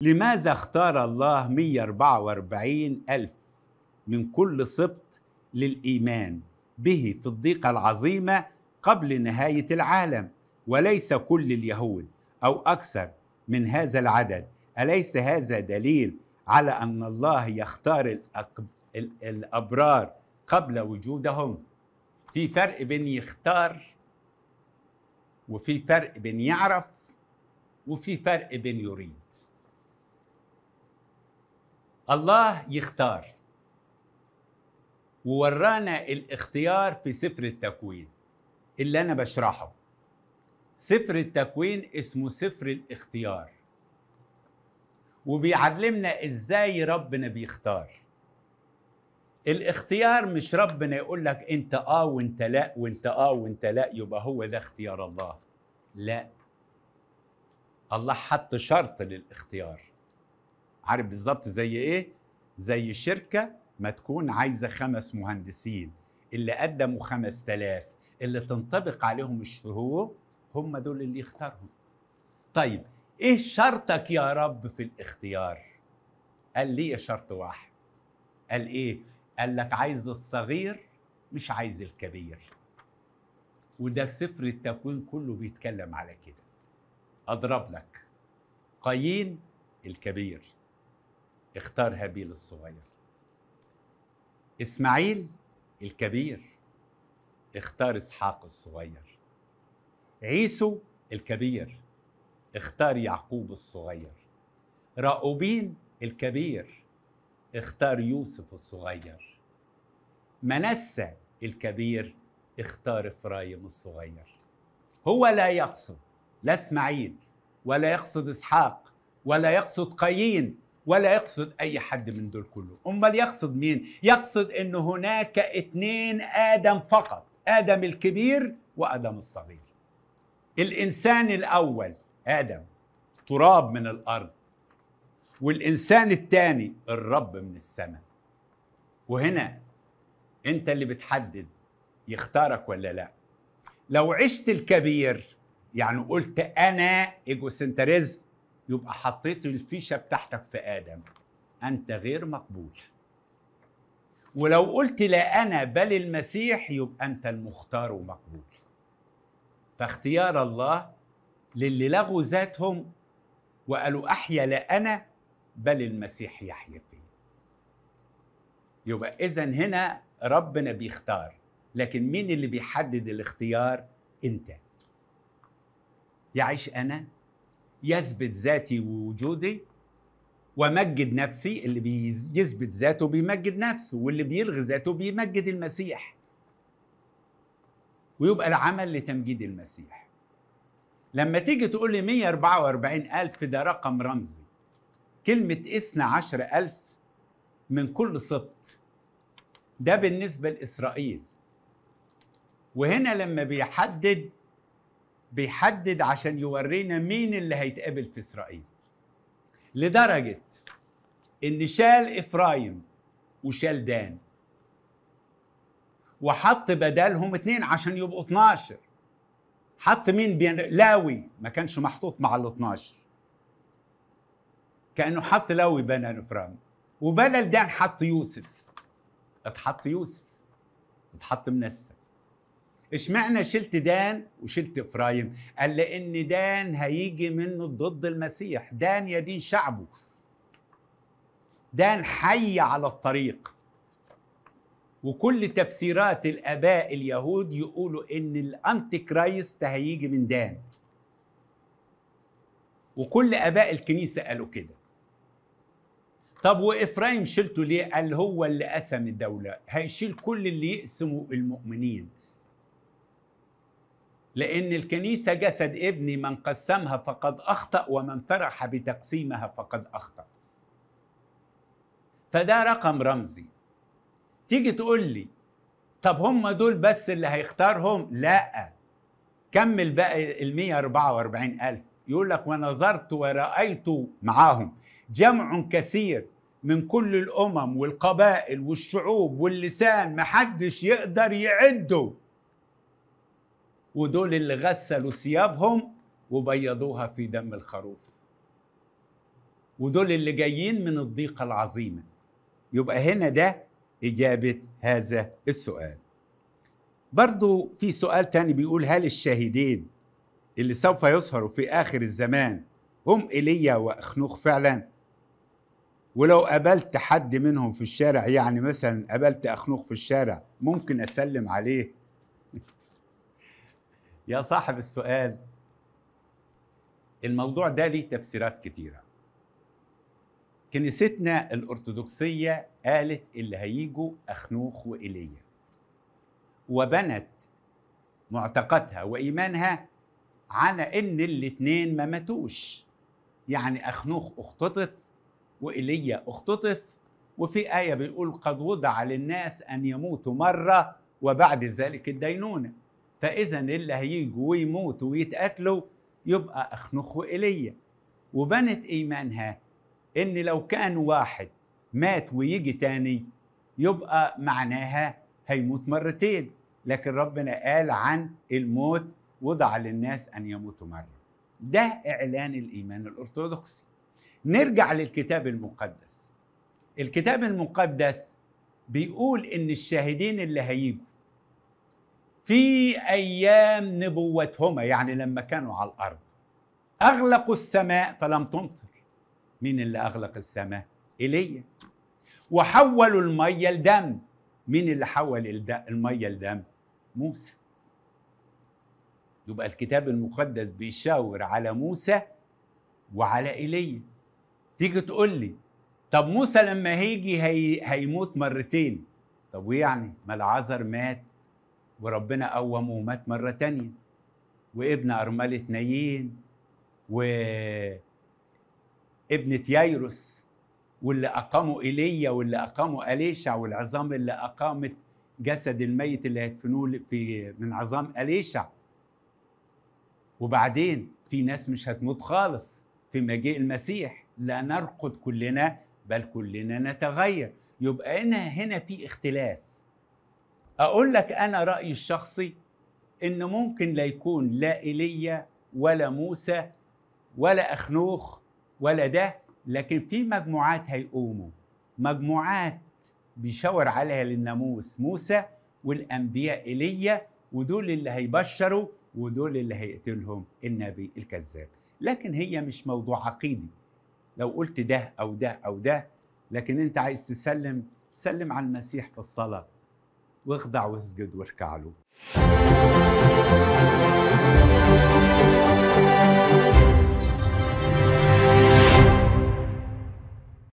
لماذا اختار الله 144 ألف من كل سبط للإيمان به في الضيقة العظيمة قبل نهاية العالم وليس كل اليهود أو أكثر من هذا العدد أليس هذا دليل على أن الله يختار الأبرار قبل وجودهم في فرق بين يختار وفي فرق بين يعرف وفي فرق بين يريد الله يختار وورانا الاختيار في سفر التكوين اللي انا بشرحه سفر التكوين اسمه سفر الاختيار وبيعلمنا ازاي ربنا بيختار الاختيار مش ربنا يقول لك انت اه وانت لا وانت اه وانت لا يبقى هو ده اختيار الله لا الله حط شرط للاختيار عارف بالظبط زي ايه زي شركه ما تكون عايزه خمس مهندسين اللي قدموا 5000 اللي تنطبق عليهم الشروط هم دول اللي يختارهم طيب ايه شرطك يا رب في الاختيار قال لي إيه شرط واحد قال ايه قال لك عايز الصغير مش عايز الكبير وده سفر التكوين كله بيتكلم على كده اضرب لك قايين الكبير اختار هابيل الصغير اسماعيل الكبير اختار اسحاق الصغير عيسو الكبير اختار يعقوب الصغير راؤوبين الكبير اختار يوسف الصغير منسى الكبير اختار افرايم الصغير هو لا يقصد لا اسماعيل ولا يقصد اسحاق ولا يقصد قايين ولا يقصد أي حد من دول كله أمال يقصد مين؟ يقصد أن هناك اتنين آدم فقط آدم الكبير وآدم الصغير الإنسان الأول آدم تراب من الأرض والإنسان الثاني الرب من السماء وهنا أنت اللي بتحدد يختارك ولا لا لو عشت الكبير يعني قلت أنا ايجوسنترزم يبقى حطيت الفيشه بتاعتك في ادم انت غير مقبول ولو قلت لا انا بل المسيح يبقى انت المختار ومقبول فاختيار الله للي لغوا ذاتهم وقالوا احيا لا انا بل المسيح يحيا فيه يبقى اذا هنا ربنا بيختار لكن مين اللي بيحدد الاختيار انت يعيش انا يثبت ذاتي ووجودي ومجد نفسي اللي بيثبت ذاته بيمجد نفسه واللي بيلغي ذاته بيمجد المسيح ويبقى العمل لتمجيد المسيح لما تيجي تقول لي 144 ألف ده رقم رمزي كلمة اثنى عشر ألف من كل سبط ده بالنسبة لإسرائيل وهنا لما بيحدد بيحدد عشان يورينا مين اللي هيتقابل في اسرائيل لدرجه ان شال افرايم وشال دان وحط بدلهم اتنين عشان يبقوا 12 حط مين بين لاوي ما كانش محطوط مع ال 12 كانه حط لاوي بنى افرام وبدل دان حط يوسف اتحط يوسف اتحط منسى اشمعنى شلت دان وشلت افرايم قال لان دان هيجي منه ضد المسيح دان يدين شعبه دان حي على الطريق وكل تفسيرات الاباء اليهود يقولوا ان الانتي كرايست هيجي من دان وكل اباء الكنيسه قالوا كده طب وافرايم شلته ليه قال هو اللي قسم الدوله هيشيل كل اللي يقسموا المؤمنين لأن الكنيسة جسد ابني من قسمها فقد أخطأ ومن فرح بتقسيمها فقد أخطأ فده رقم رمزي تيجي تقول لي طب هم دول بس اللي هيختارهم لا كمل بقى ال 144 ألف يقول لك ونظرت ورأيت معاهم جمع كثير من كل الأمم والقبائل والشعوب واللسان محدش يقدر يعده ودول اللي غسلوا ثيابهم وبيضوها في دم الخروف ودول اللي جايين من الضيقة العظيمة يبقى هنا ده إجابة هذا السؤال برضو في سؤال تاني بيقول هل الشاهدين اللي سوف يظهروا في آخر الزمان هم إيليا وأخنوخ فعلا ولو قابلت حد منهم في الشارع يعني مثلا قابلت أخنوخ في الشارع ممكن أسلم عليه يا صاحب السؤال الموضوع ده ليه تفسيرات كتيرة كنيستنا الأرثوذكسية قالت اللي هيجوا أخنوخ وإيليا وبنت معتقدها وإيمانها على إن الاتنين ما ماتوش يعني أخنوخ اختطف وإيليا اختطف وفي آية بيقول قد وضع للناس أن يموتوا مرة وبعد ذلك الدينونه فاذا اللي هيجوا ويموتوا ويتقتلوا يبقى اخنوخ وايليا وبنت ايمانها ان لو كان واحد مات ويجي تاني يبقى معناها هيموت مرتين لكن ربنا قال عن الموت وضع للناس ان يموتوا مره ده اعلان الايمان الارثوذكسي نرجع للكتاب المقدس الكتاب المقدس بيقول ان الشاهدين اللي هيجوا في ايام نبوتهما يعني لما كانوا على الارض اغلقوا السماء فلم تمطر مين اللي اغلق السماء ايليا وحولوا الميه لدم مين اللي حول الميه لدم موسى يبقى الكتاب المقدس بيشاور على موسى وعلى ايليا تيجي تقول لي طب موسى لما هيجي هي... هيموت مرتين طب ويعني ما العذر مات وربنا قومه ومات مرة تانية وابن أرملة نايين وابنة ييروس واللي أقاموا إيليا واللي أقاموا أليشع والعظام اللي أقامت جسد الميت اللي هيدفنوه في من عظام أليشع وبعدين في ناس مش هتموت خالص في مجيء المسيح لا نرقد كلنا بل كلنا نتغير يبقى هنا هنا في اختلاف اقول لك انا رايي الشخصي انه ممكن لا يكون لا ايليا ولا موسى ولا اخنوخ ولا ده لكن في مجموعات هيقوموا مجموعات بيشاور عليها للناموس موسى والانبياء ايليا ودول اللي هيبشروا ودول اللي هيقتلهم النبي الكذاب لكن هي مش موضوع عقيدي لو قلت ده او ده او ده لكن انت عايز تسلم سلم على المسيح في الصلاه واخضع واسجد واركع له